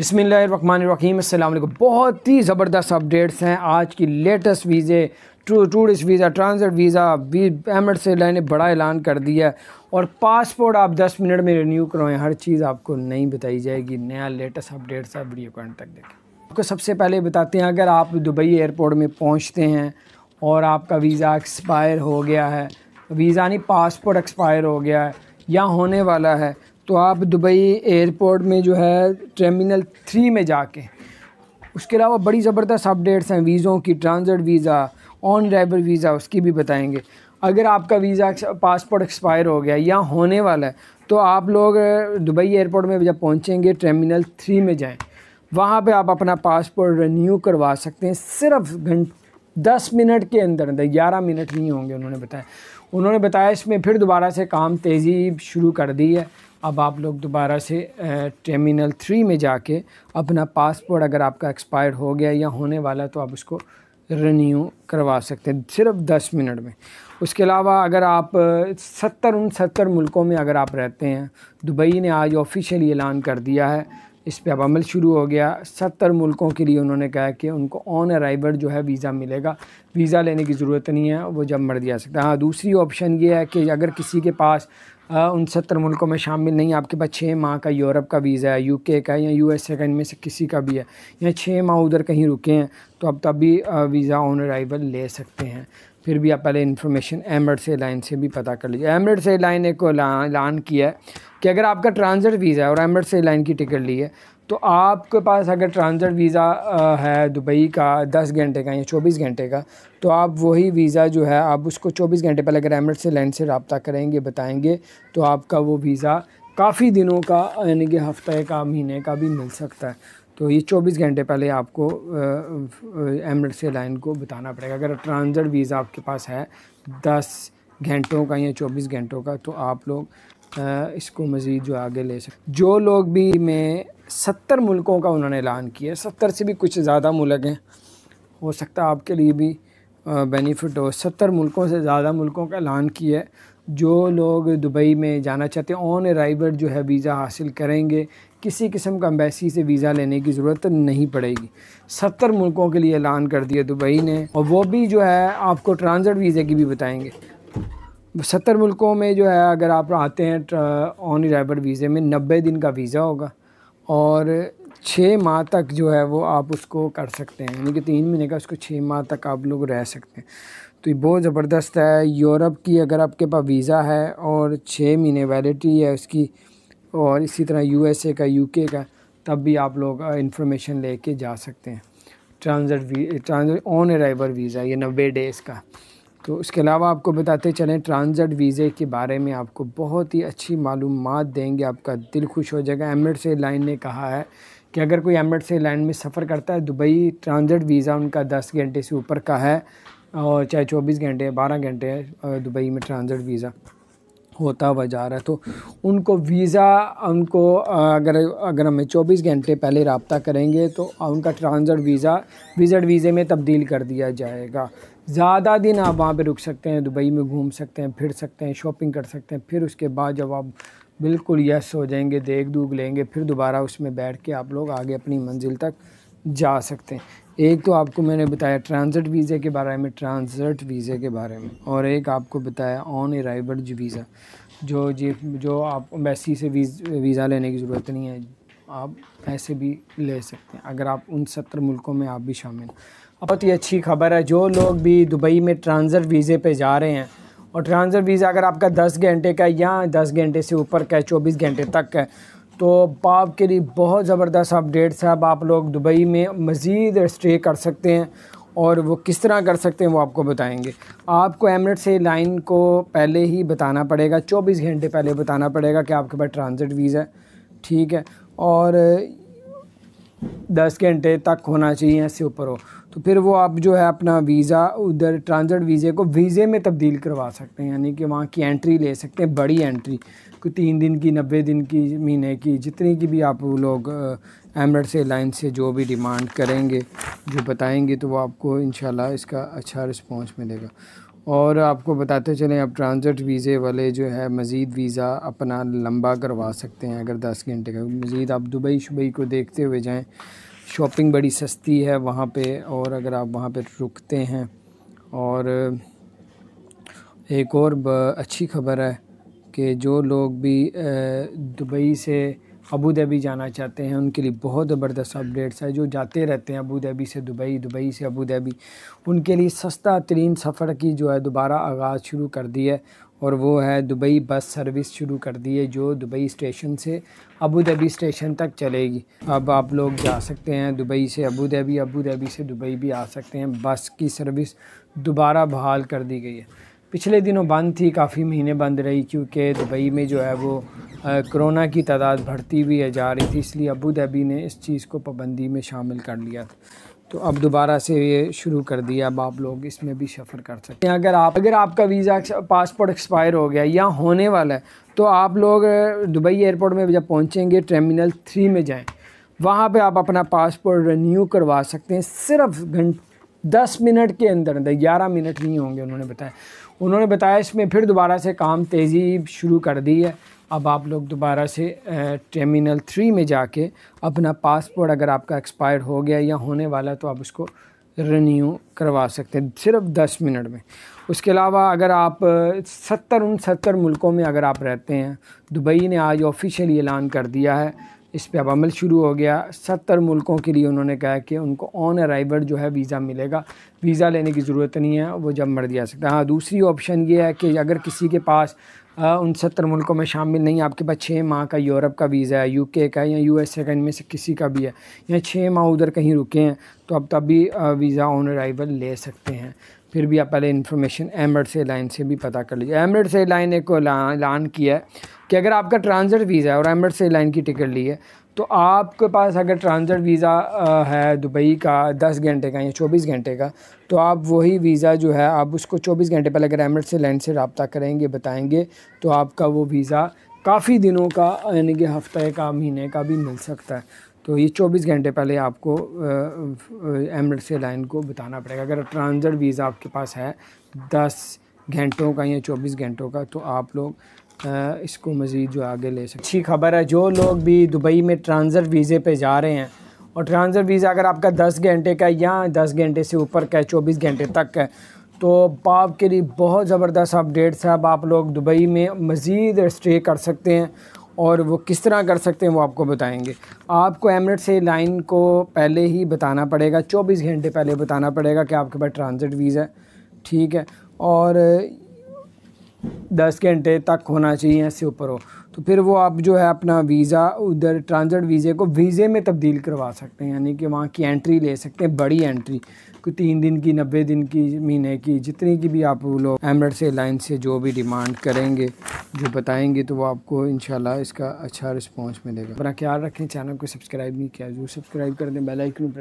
बसमीम अल्लाम बहुत ही ज़बरदस्त अपडेट्स हैं आज की लेटेस्ट वीज़े टू टूरिस्ट वीज़ा ट्रांजिट वीज़ा वी पेमेंट से ने बड़ा ऐलान कर दिया है और पासपोर्ट आप 10 मिनट में रिन्यू करवाएं हर चीज़ आपको नई बताई जाएगी नया लेटेस्ट अपडेट्स आप वीडियो कॉन्ट तक देखें आपको सबसे पहले बताते हैं अगर आप दुबई एयरपोर्ट में पहुँचते हैं और आपका वीज़ा एक्सपायर हो गया है वीज़ा नहीं पासपोर्ट एक्सपायर हो गया है या होने वाला है तो आप दुबई एयरपोर्ट में जो है टर्मिनल थ्री में जाके उसके अलावा बड़ी ज़बरदस्त अपडेट्स हैं वीज़ों की transit visa on arrival visa उसकी भी बताएंगे अगर आपका वीज़ा पासपोर्ट एक्सपायर हो गया या होने वाला है तो आप लोग दुबई एयरपोर्ट में जब पहुँचेंगे टर्मिनल थ्री में जाएँ वहाँ पे आप अपना पासपोर्ट रिन्यू करवा सकते हैं सिर्फ घंट दस मिनट के अंदर अंदर ग्यारह मिनट नहीं होंगे उन्होंने बताया उन्होंने बताया इसमें फिर दोबारा से काम तेज़ी शुरू कर दी है अब आप लोग दोबारा से टर्मिनल थ्री में जाके अपना पासपोर्ट अगर आपका एक्सपायर हो गया या होने वाला तो आप उसको रिन्यू करवा सकते हैं सिर्फ दस मिनट में उसके अलावा अगर आप सत्तर उन सत्तर मुल्कों में अगर आप रहते हैं दुबई ने आज ऑफिशियली ऐलान कर दिया है इस पर अब अमल शुरू हो गया सत्तर मुल्कों के लिए उन्होंने कहा है कि उनको ऑन अराइवर जो है वीज़ा मिलेगा वीज़ा लेने की ज़रूरत नहीं है वो जब मर्जी आ सकता है हाँ दूसरी ऑप्शन ये है कि अगर किसी के पास उन सत्तर मुल्कों में शामिल नहीं आपके पास छः माह का यूरोप का वीज़ा है यूके का या यूएसए का इनमें से किसी का भी है या छः माह उधर कहीं रुके हैं तो आप तभी वीज़ा ऑन अराइवल ले सकते हैं फिर भी आप पहले इन्फॉर्मेशन एमरेट्स एयरलाइन से भी पता कर लीजिए एमरेट्स एयरलाइन ने को ऐलान किया है कि अगर आपका ट्रांज़िट वीज़ा है और एमरेट्स एयरलाइन की टिकट ली है तो आपके पास अगर ट्रांज़िट वीज़ा है दुबई का दस घंटे का या चौबीस घंटे का तो आप वही वीज़ा जो है आप उसको चौबीस घंटे पहले अगर एमरेट से लैंड से रबता करेंगे बताएँगे तो आपका वो वीज़ा काफ़ी दिनों का यानी कि हफ्ते का महीने का भी मिल सकता है तो ये चौबीस घंटे पहले आपको से लाइन को बताना पड़ेगा अगर ट्रांज़िट वीज़ा आपके पास है दस घंटों का या चौबीस घंटों का तो आप लोग इसको मज़ीद जो आगे ले सकते जो लोग भी मैं सत्तर मुल्कों का उन्होंने ऐलान किया सत्तर से भी कुछ ज़्यादा मुल्क हैं हो सकता है आपके लिए भी बेनिफिट हो सत्तर मुल्कों से ज़्यादा मुल्कों का ऐलान किया है जो लोग दुबई में जाना चाहते हैं ऑन अराइवर जो है वीज़ा हासिल करेंगे किसी किस्म का अम्बेसी से वीज़ा लेने की ज़रूरत नहीं पड़ेगी सत्तर मुल्कों के लिए ऐलान कर दिया दुबई ने और वो भी जो है आपको ट्रांज़िट वीज़े की भी बताएंगे सत्तर मुल्कों में जो है अगर आप आते हैं ऑन अराइवर वीज़े में नब्बे दिन का वीज़ा होगा और छः माह तक जो है वो आप उसको कर सकते हैं यानी कि तीन महीने का उसको छः माह तक आप लोग रह सकते हैं तो ये बहुत ज़बरदस्त है यूरोप की अगर आपके पास वीज़ा है और छः महीने वैलिडिटी है उसकी और इसी तरह यूएसए का यूके का तब भी आप लोग इन्फॉर्मेशन लेके जा सकते हैं transit transit on arrival visa ये नब्बे डेज़ का तो इसके अलावा आपको बताते चलें ट्रांज़िट वीज़े के बारे में आपको बहुत ही अच्छी मालूम देंगे आपका दिल खुश हो जाएगा एमरेट्स एयरलाइन ने कहा है कि अगर कोई एमरेट्स एयरलाइन में सफ़र करता है दुबई ट्रांज़िट वीज़ा उनका दस घंटे से ऊपर का है और चाहे चौबीस घंटे बारह घंटे है दुबई में ट्रांज़िट वीज़ा होता हुआ जा रहा है तो उनको वीज़ा उनको अगर अगर हमें 24 घंटे पहले रबता करेंगे तो उनका ट्रांज़िट वीज़ा विजट वीज़े में तब्दील कर दिया जाएगा ज़्यादा दिन आप वहाँ पे रुक सकते हैं दुबई में घूम सकते हैं फिर सकते हैं शॉपिंग कर सकते हैं फिर उसके बाद जब आप बिल्कुल यस हो जाएंगे देख दूख लेंगे फिर दोबारा उसमें बैठ के आप लोग आगे अपनी मंजिल तक जा सकते हैं एक तो आपको मैंने बताया ट्रांज़िट वीज़े के बारे में ट्रांज़िट वीज़े के बारे में और एक आपको बताया ऑन अराइवल वीज़ा जो जी जो आप वैसी से वीज़ा लेने की ज़रूरत नहीं है आप ऐसे भी ले सकते हैं अगर आप उन सत्तर मुल्कों में आप भी शामिल बहुत ही अच्छी खबर है जो लोग भी दुबई में ट्रांज़र वीज़े पे जा रहे हैं और ट्रांज़र वीज़ा अगर आपका 10 घंटे का या 10 घंटे से ऊपर का है चौबीस घंटे तक का तो बाप के लिए बहुत ज़बरदस्त अपडेट्स है अब आप लोग दुबई में मज़ीद स्टे कर सकते हैं और वो किस तरह कर सकते हैं वो आपको बताएंगे आपको एमरेट से लाइन को पहले ही बताना पड़ेगा चौबीस घंटे पहले बताना पड़ेगा कि आपके पास ट्रांज़िट वीज़ा है ठीक है और दस घंटे तक होना चाहिए ऐसे ऊपर हो तो फिर वो आप जो है अपना वीज़ा उधर ट्रांज़िट वीज़े को वीज़े में तब्दील करवा सकते हैं यानी कि वहाँ की एंट्री ले सकते हैं बड़ी एंट्री कोई तीन दिन की नब्बे दिन की महीने की जितनी की भी आप लोग से लाइन से जो भी डिमांड करेंगे जो बताएंगे तो वो आपको इन इसका अच्छा रिस्पॉन्स मिलेगा और आपको बताते चलें आप ट्रांज़िट वीज़े वाले जो है मज़ीद वीज़ा अपना लंबा करवा सकते हैं अगर दस घंटे का मज़ीद आप दुबई शुबई को देखते हुए जाएँ शॉपिंग बड़ी सस्ती है वहाँ पे और अगर आप वहाँ पे रुकते हैं और एक और अच्छी खबर है कि जो लोग भी दुबई से अबू धाबी जाना चाहते हैं उनके लिए बहुत ज़बरदस्त अपडेट्स है जो जाते रहते हैं अबू धाबी से दुबई दुबई से अबू धाबी उनके लिए सस्ता तरीन सफ़र की जो है दोबारा आगाज़ शुरू कर दी है और वो है दुबई बस सर्विस शुरू कर दी है जो दुबई स्टेशन से अबू धाबी स्टेशन तक चलेगी अब आप लोग जा सकते हैं दुबई से अबू धाबी अबू धाबी से दुबई भी आ सकते हैं बस की सर्विस दोबारा बहाल कर दी गई है पिछले दिनों बंद थी काफ़ी महीने बंद रही क्योंकि दुबई में जो है वो कोरोना की तादाद बढ़ती हुई जा रही थी इसलिए अबू धाबी ने इस चीज़ को पाबंदी में शामिल कर लिया था तो अब दोबारा से ये शुरू कर दिया अब आप लोग इसमें भी सफ़र कर सकते हैं अगर आप अगर आपका वीज़ा पासपोर्ट एक्सपायर हो गया या होने वाला है तो आप लोग दुबई एयरपोर्ट में जब पहुंचेंगे टर्मिनल थ्री में जाएं वहाँ पे आप अपना पासपोर्ट रिन्यू करवा सकते हैं सिर्फ घंट दस मिनट के अंदर अंदर ग्यारह मिनट नहीं होंगे उन्होंने बताया उन्होंने बताया इसमें फिर दोबारा से काम तेज़ी शुरू कर दी है अब आप लोग दोबारा से टर्मिनल थ्री में जाके अपना पासपोर्ट अगर आपका एक्सपायर हो गया या होने वाला तो आप उसको रिन्यू करवा सकते हैं सिर्फ दस मिनट में उसके अलावा अगर आप सत्तर उन सत्तर मुल्कों में अगर आप रहते हैं दुबई ने आज ऑफिशियली ऐलान कर दिया है इस पर अब अमल शुरू हो गया सत्तर मुल्कों के लिए उन्होंने कहा कि उनको ऑन अराइवर जो है वीज़ा मिलेगा वीज़ा लेने की ज़रूरत नहीं है वो जब मर्जी आ सकता है हाँ दूसरी ऑप्शन ये है कि अगर किसी के पास उन सत्तर मुल्कों में शामिल नहीं आपके पास छः माह का यूरोप का वीज़ा है यूके का या यूएसए का इनमें से किसी का भी है या छः माह उधर कहीं रुके हैं तो आप तभी वीज़ा ऑन अराइवल ले सकते हैं फिर भी आप पहले इन्फॉर्मेशन से एयरलाइन से भी पता कर लीजिए एमरेट्स एयरलाइन ने को ऐलान किया है कि अगर आपका ट्रांजिट वीज़ा है और से एयरलाइन की टिकट ली है तो आपके पास अगर ट्रांजिट वीज़ा है दुबई का दस घंटे का या चौबीस घंटे का तो आप वही वीज़ा जो है आप उसको चौबीस घंटे पहले अगर से एयरलाइन से रबता करेंगे बताएँगे तो आपका वो वीज़ा काफ़ी दिनों का यानी कि हफ्ते का महीने का भी मिल सकता है तो ये 24 घंटे पहले आपको से लाइन को बताना पड़ेगा अगर ट्रांजिट वीज़ा आपके पास है दस घंटों का या चौबीस घंटों का तो आप लोग इसको मज़ीद जो आगे ले सकते अच्छी खबर है जो लोग भी दुबई में ट्रांजिट वीज़े पे जा रहे हैं और ट्रांजिट वीज़ा अगर आपका दस घंटे का या दस घंटे से ऊपर का है चौबीस घंटे तक का तो बाप के लिए बहुत ज़बरदस्त अपडेट्स है अब आप लोग दुबई में मज़ीद स्टे कर सकते हैं और वो किस तरह कर सकते हैं वो आपको बताएंगे आपको एमरेट से लाइन को पहले ही बताना पड़ेगा 24 घंटे पहले बताना पड़ेगा कि आपके पास ट्रांज़िट वीज़ा है ठीक है और दस घंटे तक होना चाहिए ऐसे ऊपर हो तो फिर वो आप जो है अपना वीज़ा उधर ट्रांजिट वीज़े को वीज़े में तब्दील करवा सकते हैं यानी कि वहाँ की एंट्री ले सकते हैं बड़ी एंट्री कोई तीन दिन की नब्बे दिन की महीने की जितनी की भी आप लोग से एयरलाइन से जो भी डिमांड करेंगे जो बताएंगे तो वो आपको इन इसका अच्छा रिस्पॉन्स मिलेगा अपना ख्याल रखें चैनल को सब्सक्राइब नहीं किया जरूर सब्सक्राइब कर दें बेलाइकन